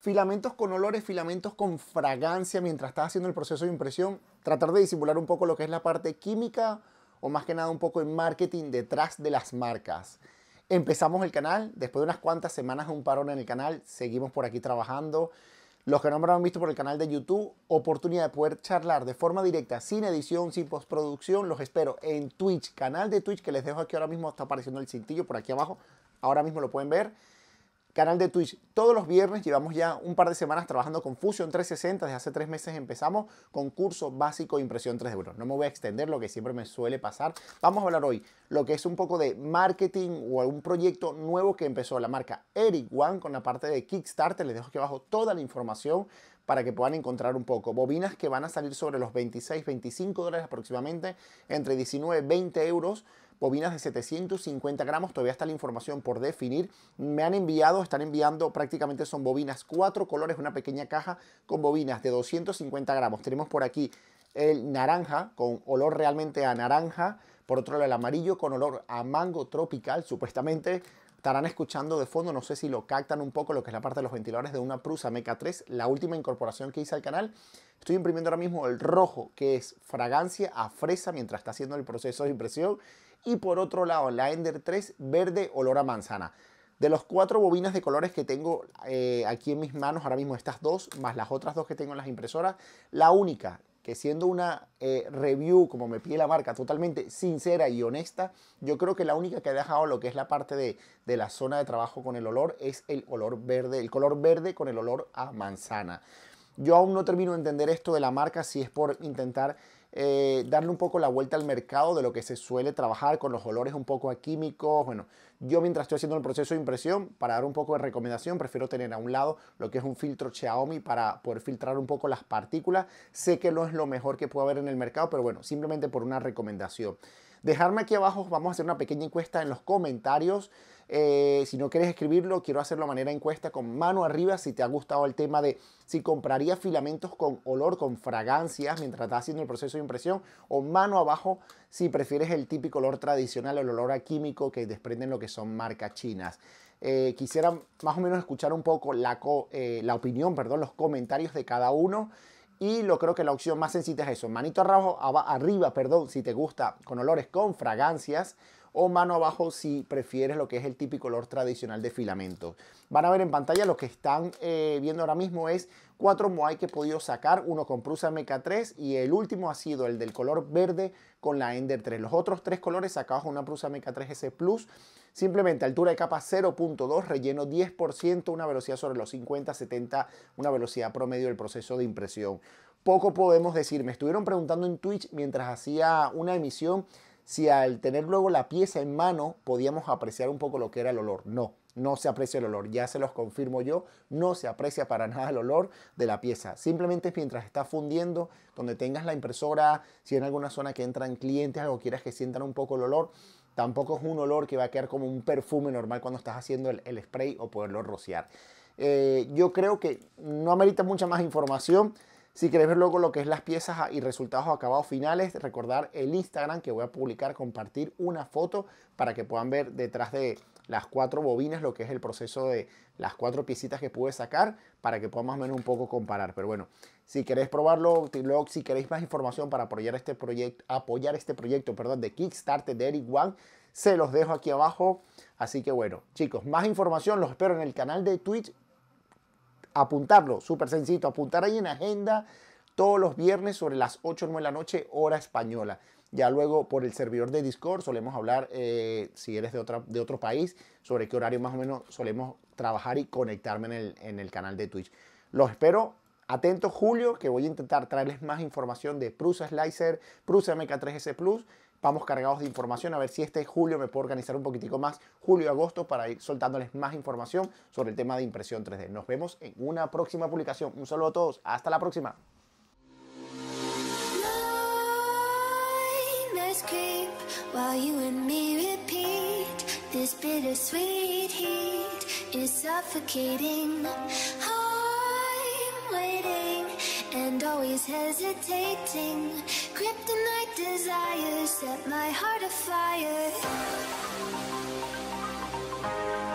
filamentos con olores, filamentos con fragancia mientras estás haciendo el proceso de impresión, tratar de disimular un poco lo que es la parte química o más que nada un poco en marketing detrás de las marcas. Empezamos el canal, después de unas cuantas semanas de un parón en el canal, seguimos por aquí trabajando. Los que no me han visto por el canal de YouTube, oportunidad de poder charlar de forma directa, sin edición, sin postproducción, los espero en Twitch, canal de Twitch que les dejo aquí ahora mismo, está apareciendo el cintillo por aquí abajo, ahora mismo lo pueden ver canal de Twitch todos los viernes. Llevamos ya un par de semanas trabajando con Fusion 360. Desde hace tres meses empezamos con curso básico de impresión 3D. no me voy a extender lo que siempre me suele pasar. Vamos a hablar hoy lo que es un poco de marketing o algún proyecto nuevo que empezó la marca Eric One con la parte de Kickstarter. Les dejo aquí abajo toda la información para que puedan encontrar un poco. Bobinas que van a salir sobre los 26, 25 dólares aproximadamente, entre 19 20 euros bobinas de 750 gramos, todavía está la información por definir. Me han enviado, están enviando prácticamente son bobinas cuatro colores, una pequeña caja con bobinas de 250 gramos. Tenemos por aquí el naranja con olor realmente a naranja, por otro lado el amarillo con olor a mango tropical, supuestamente estarán escuchando de fondo, no sé si lo captan un poco lo que es la parte de los ventiladores de una Prusa Meca 3 la última incorporación que hice al canal. Estoy imprimiendo ahora mismo el rojo, que es fragancia a fresa mientras está haciendo el proceso de impresión. Y por otro lado, la Ender 3, verde, olor a manzana. De los cuatro bobinas de colores que tengo eh, aquí en mis manos, ahora mismo estas dos, más las otras dos que tengo en las impresoras, la única que siendo una eh, review, como me pide la marca, totalmente sincera y honesta, yo creo que la única que ha dejado lo que es la parte de, de, la zona de trabajo con el olor es el olor verde, el color verde con el olor a manzana. Yo aún no termino de entender esto de la marca, si es por intentar eh, darle un poco la vuelta al mercado de lo que se suele trabajar con los olores un poco a químicos. Bueno, yo mientras estoy haciendo el proceso de impresión, para dar un poco de recomendación, prefiero tener a un lado lo que es un filtro Xiaomi para poder filtrar un poco las partículas. Sé que no es lo mejor que puede haber en el mercado, pero bueno, simplemente por una recomendación dejarme aquí abajo, vamos a hacer una pequeña encuesta en los comentarios. Eh, si no quieres escribirlo, quiero hacerlo de manera encuesta con mano arriba si te ha gustado el tema de si compraría filamentos con olor, con fragancias mientras estás haciendo el proceso de impresión o mano abajo si prefieres el típico olor tradicional, el olor a químico que desprenden lo que son marcas chinas. Eh, quisiera más o menos escuchar un poco la, eh, la opinión, perdón, los comentarios de cada uno. Y lo creo que la opción más sencilla es eso. Manito abajo arriba perdón, si te gusta, con olores, con fragancias o mano abajo si prefieres lo que es el típico color tradicional de filamento. Van a ver en pantalla lo que están eh, viendo ahora mismo es cuatro Moai que he podido sacar, uno con Prusa MK3 y el último ha sido el del color verde con la Ender 3. Los otros tres colores sacados con una Prusa MK3S Plus, simplemente altura de capa 0.2, relleno 10%, una velocidad sobre los 50, 70, una velocidad promedio del proceso de impresión. Poco podemos decir, me estuvieron preguntando en Twitch mientras hacía una emisión si al tener luego la pieza en mano podíamos apreciar un poco lo que era el olor. No, no se aprecia el olor, ya se los confirmo yo, no se aprecia para nada el olor de la pieza. Simplemente mientras está fundiendo, donde tengas la impresora, si en alguna zona que entran clientes o quieras que sientan un poco el olor, tampoco es un olor que va a quedar como un perfume normal cuando estás haciendo el, spray o poderlo rociar. Eh, yo creo que no amerita mucha más información. Si queréis ver luego lo que es las piezas y resultados acabados finales, recordar el Instagram que voy a publicar, compartir una foto para que puedan ver detrás de las cuatro bobinas lo que es el proceso de las cuatro piecitas que pude sacar para que puedan más o menos un poco comparar. Pero bueno, si queréis probarlo, si queréis más información para apoyar este proyecto, apoyar este proyecto, perdón, de Kickstarter de Eric Wang, se los dejo aquí abajo. Así que bueno, chicos, más información los espero en el canal de Twitch apuntarlo, súper sencillo, apuntar ahí en agenda todos los viernes sobre las 8 o 9 de la noche, hora española. Ya luego por el servidor de Discord solemos hablar, eh, si eres de, otra, de otro país, sobre qué horario más o menos solemos trabajar y conectarme en el, canal de Twitch. Los espero Atento Julio, que voy a intentar traerles más información de Prusa Slicer, Prusa MK3S Plus vamos cargados de información. A ver si este julio me puedo organizar un poquitico más, julio y agosto, para ir soltándoles más información sobre el tema de impresión 3D. Nos vemos en una próxima publicación. Un saludo a todos. Hasta la próxima. set my heart afire